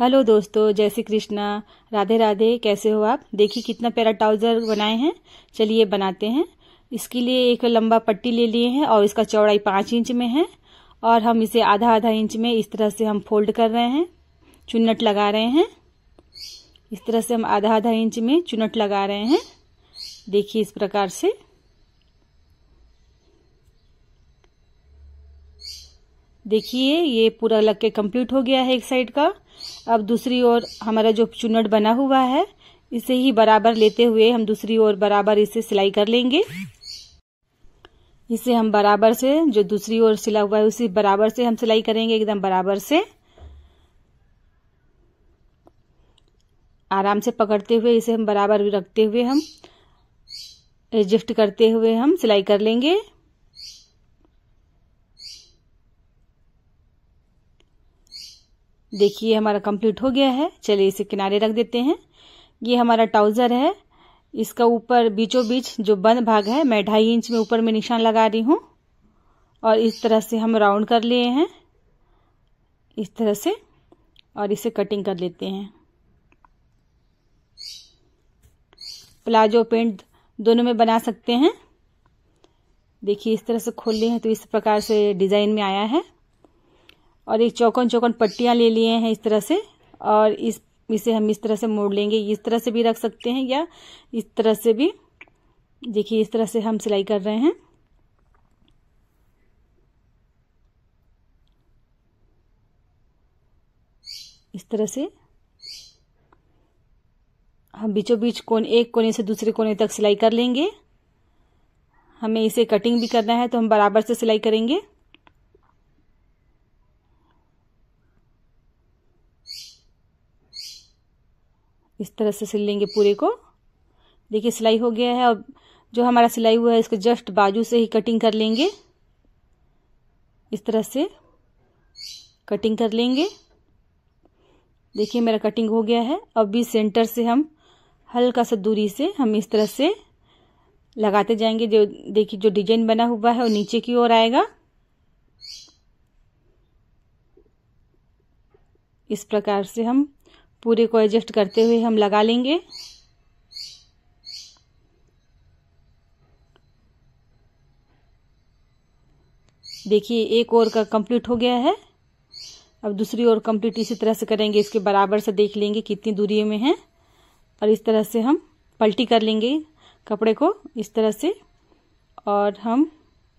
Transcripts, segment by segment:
hello दोस्तों जय श्री कृष्णा राधे राधे कैसे हो आप देखिए कितना प्यारा ट्राउज़र बनाए हैं चलिए बनाते हैं इसके लिए एक लंबा पट्टी ले लिए हैं और इसका चौड़ाई पाँच इंच में है और हम इसे आधा आधा इंच में इस तरह से हम फोल्ड कर रहे हैं चुन्नट लगा रहे हैं इस तरह से हम आधा आधा इंच में चुनट लगा रहे हैं देखिए इस प्रकार से देखिए ये पूरा लग के कम्प्लीट हो गया है एक साइड का अब दूसरी ओर हमारा जो चुनट बना हुआ है इसे ही बराबर लेते हुए हम दूसरी ओर बराबर इसे सिलाई कर लेंगे इसे हम बराबर से जो दूसरी ओर सिला हुआ है उसी बराबर से हम सिलाई करेंगे एकदम बराबर से आराम से पकड़ते हुए इसे हम बराबर रखते हुए हम एडजस्ट करते हुए हम सिलाई कर लेंगे देखिए हमारा कंप्लीट हो गया है चलिए इसे किनारे रख देते हैं ये हमारा ट्राउज़र है इसका ऊपर बीचों बीच जो बंद भाग है मैं ढाई इंच में ऊपर में निशान लगा रही हूँ और इस तरह से हम राउंड कर लिए हैं इस तरह से और इसे कटिंग कर लेते हैं प्लाजो पेंट दोनों में बना सकते हैं देखिए इस तरह से खोल लिए हैं तो इस प्रकार से डिज़ाइन में आया है और एक चौकन चौकन पट्टियाँ ले लिए हैं इस तरह से और इस इसे हम इस तरह से मोड़ लेंगे इस तरह से भी रख सकते हैं या इस तरह से भी देखिए इस तरह से हम सिलाई कर रहे हैं इस तरह से हम बीचों बीच कोने एक कोने से दूसरे कोने तक सिलाई कर लेंगे हमें इसे कटिंग भी करना है तो हम बराबर से सिलाई करेंगे इस तरह से सिल लेंगे पूरे को देखिए सिलाई हो गया है और जो हमारा सिलाई हुआ है इसको जस्ट बाजू से ही कटिंग कर लेंगे इस तरह से कटिंग कर लेंगे देखिए मेरा कटिंग हो गया है अब भी सेंटर से हम हल्का सा दूरी से हम इस तरह से लगाते जाएंगे जो देखिए जो डिजाइन बना हुआ है वो नीचे की ओर आएगा इस प्रकार से हम पूरे को एडजस्ट करते हुए हम लगा लेंगे देखिए एक और का कंप्लीट हो गया है अब दूसरी ओर कंप्लीट इसी तरह से करेंगे इसके बराबर से देख लेंगे कितनी दूरी में है और इस तरह से हम पलटी कर लेंगे कपड़े को इस तरह से और हम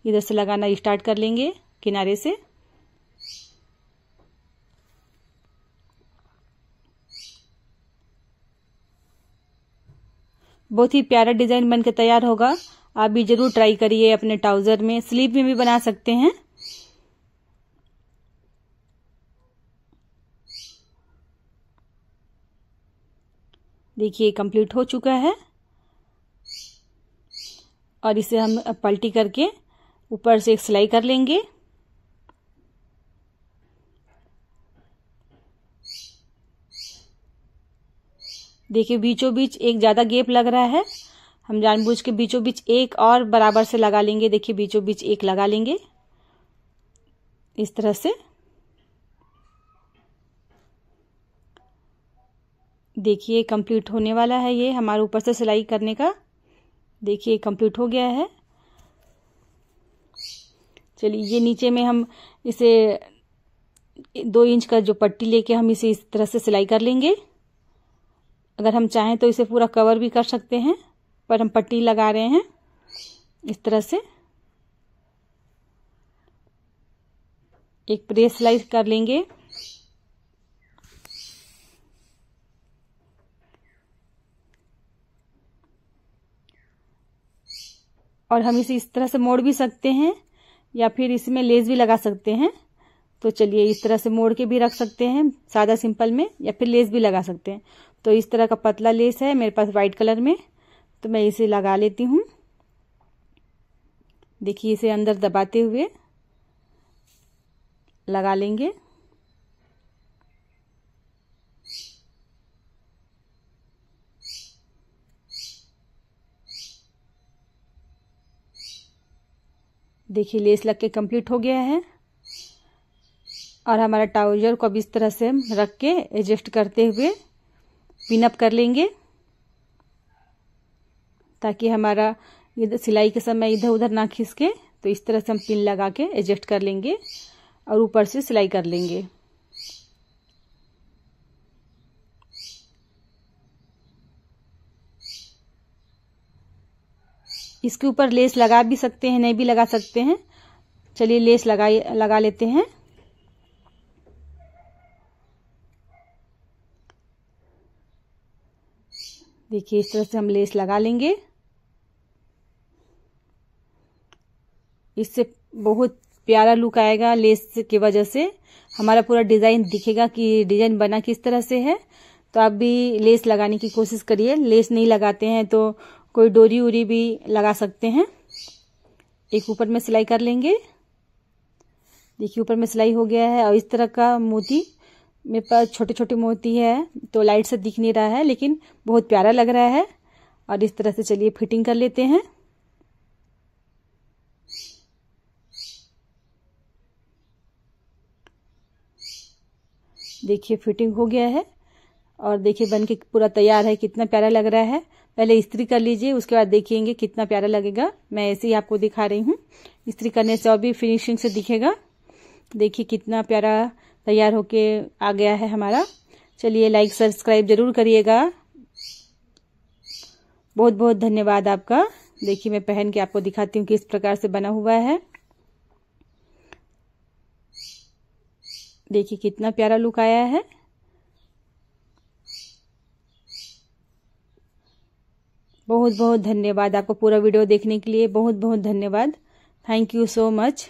इधर से लगाना स्टार्ट कर लेंगे किनारे से बहुत ही प्यारा डिजाइन बनकर तैयार होगा आप भी जरूर ट्राई करिए अपने ट्राउजर में स्लीव में भी बना सकते हैं देखिए कंप्लीट हो चुका है और इसे हम पलटी करके ऊपर से एक सिलाई कर लेंगे देखिए बीचों बीच एक ज़्यादा गेप लग रहा है हम जानबूझ के बीचों बीच एक और बराबर से लगा लेंगे देखिए बीचों बीच एक लगा लेंगे इस तरह से देखिए कंप्लीट होने वाला है ये हमारे ऊपर से सिलाई करने का देखिए कंप्लीट हो गया है चलिए ये नीचे में हम इसे दो इंच का जो पट्टी लेके हम इसे इस तरह से सिलाई कर लेंगे अगर हम चाहें तो इसे पूरा कवर भी कर सकते हैं पर हम पट्टी लगा रहे हैं इस तरह से एक प्रेस स्लाइस कर लेंगे और हम इसे इस तरह से मोड़ भी सकते हैं या फिर इसमें लेस भी लगा सकते हैं तो चलिए इस तरह से मोड़ के भी रख सकते हैं सादा सिंपल में या फिर लेस भी लगा सकते हैं तो इस तरह का पतला लेस है मेरे पास व्हाइट कलर में तो मैं इसे लगा लेती हूँ देखिए इसे अंदर दबाते हुए लगा लेंगे देखिए लेस लग के कंप्लीट हो गया है और हमारा ट्राउजर को अब इस तरह से हम रख के एडजस्ट करते हुए पिनअप कर लेंगे ताकि हमारा इधर सिलाई के समय इधर उधर ना खिसके तो इस तरह से हम पिन लगा के एडजस्ट कर लेंगे और ऊपर से सिलाई कर लेंगे इसके ऊपर लेस लगा भी सकते हैं नहीं भी लगा सकते हैं चलिए लेस लगाई लगा लेते हैं देखिए इस तरह से हम लेस लगा लेंगे इससे बहुत प्यारा लुक आएगा लेस की वजह से हमारा पूरा डिज़ाइन दिखेगा कि डिज़ाइन बना किस तरह से है तो आप भी लेस लगाने की कोशिश करिए लेस नहीं लगाते हैं तो कोई डोरी उरी भी लगा सकते हैं एक ऊपर में सिलाई कर लेंगे देखिए ऊपर में सिलाई हो गया है और इस तरह का मोती मेरे पास छोटे छोटे मोती है तो लाइट से दिख नहीं रहा है लेकिन बहुत प्यारा लग रहा है और इस तरह से चलिए फिटिंग कर लेते हैं देखिए फिटिंग हो गया है और देखिए बन के पूरा तैयार है कितना प्यारा लग रहा है पहले इस्त्री कर लीजिए उसके बाद देखेंगे कितना प्यारा लगेगा मैं ऐसे ही आपको दिखा रही हूँ इस्त्री करने से और भी फिनिशिंग से दिखेगा देखिए कितना प्यारा तैयार होके आ गया है हमारा चलिए लाइक सब्सक्राइब जरूर करिएगा बहुत बहुत धन्यवाद आपका देखिए मैं पहन के आपको दिखाती हूँ कि इस प्रकार से बना हुआ है देखिए कितना प्यारा लुक आया है बहुत बहुत धन्यवाद आपको पूरा वीडियो देखने के लिए बहुत बहुत धन्यवाद थैंक यू सो मच